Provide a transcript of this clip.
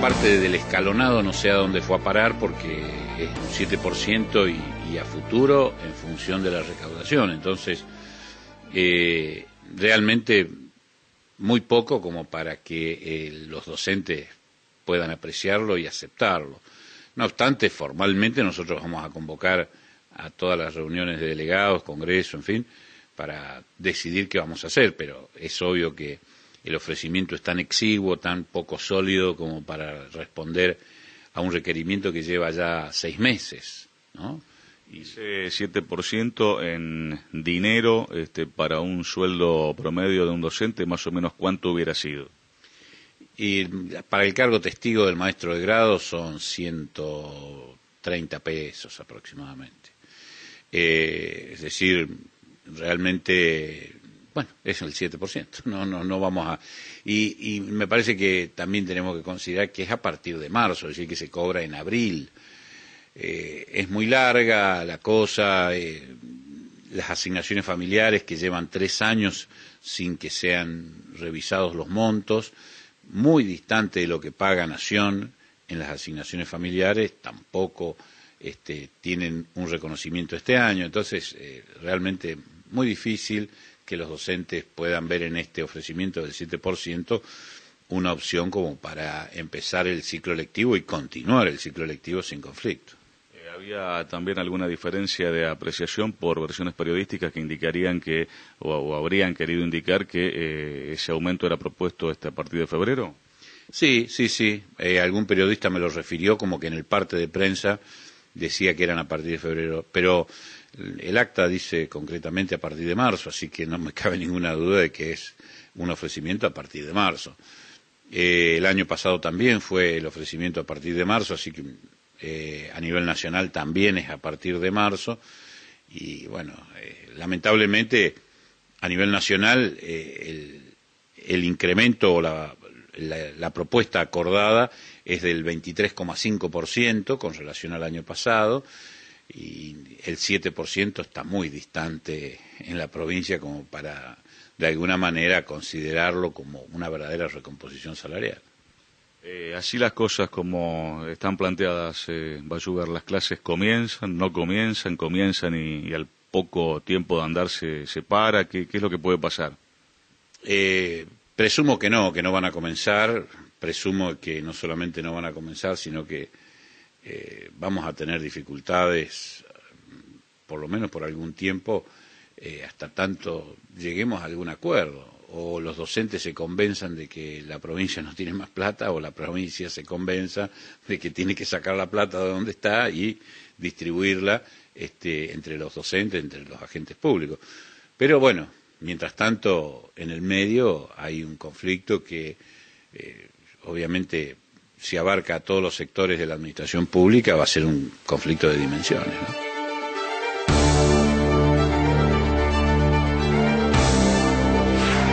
parte del escalonado no sé a dónde fue a parar porque es un 7% y, y, a futuro en función de la recaudación. Entonces, eh, realmente muy poco como para que eh, los docentes puedan apreciarlo y aceptarlo. No obstante, formalmente nosotros vamos a convocar a todas las reuniones de delegados, congreso, en fin, para decidir qué vamos a hacer, pero es obvio que el ofrecimiento es tan exiguo, tan poco sólido como para responder a un requerimiento que lleva ya seis meses, ¿no? Y ese 7% en dinero este, para un sueldo promedio de un docente, más o menos cuánto hubiera sido. Y para el cargo testigo del maestro de grado son 130 pesos aproximadamente. Eh, es decir, realmente bueno, es el 7%, no, no, no vamos a... Y, me parece que también tenemos que considerar que es a partir de marzo, es decir, que se cobra en abril. Eh, es muy larga la cosa, eh, las asignaciones familiares que llevan tres años sin que sean revisados los montos, muy distante de lo que paga Nación en las asignaciones familiares, tampoco este, tienen un reconocimiento este año, entonces eh, realmente muy difícil que los docentes puedan ver en este ofrecimiento del 7% una opción como para empezar el ciclo lectivo y continuar el ciclo lectivo sin conflicto. Eh, ¿Había también alguna diferencia de apreciación por versiones periodísticas que indicarían que, o, habrían querido indicar que eh, ese aumento era propuesto este, a partir de febrero? Sí, sí, sí. Eh, algún periodista me lo refirió como que en el parte de prensa decía que eran a partir de febrero. Pero el acta dice concretamente a partir de marzo, así que no me cabe ninguna duda de que es un ofrecimiento a partir de marzo. Eh, el año pasado también fue el ofrecimiento a partir de marzo, así que eh, a nivel nacional también es a partir de marzo. Y bueno, eh, lamentablemente a nivel nacional el, incremento o la propuesta acordada es del 23,5% con relación al año pasado y el 7% está muy distante en la provincia como para, de alguna manera, considerarlo como una verdadera recomposición salarial. Eh, así las cosas como están planteadas, eh, va a las clases comienzan, no comienzan, comienzan y, al poco tiempo de andar se, para, ¿Qué, es lo que puede pasar? Eh, presumo que no, que no van a comenzar, presumo que no solamente no van a comenzar, sino que eh, vamos a tener dificultades, por lo menos por algún tiempo, eh, hasta tanto lleguemos a algún acuerdo. O los docentes se convenzan de que la provincia no tiene más plata, o la provincia se convenza de que tiene que sacar la plata de donde está y distribuirla este, entre los docentes, entre los agentes públicos. Pero bueno, mientras tanto, en el medio hay un conflicto que eh, obviamente si abarca a todos los sectores de la administración pública, va a ser un conflicto de dimensiones. ¿no?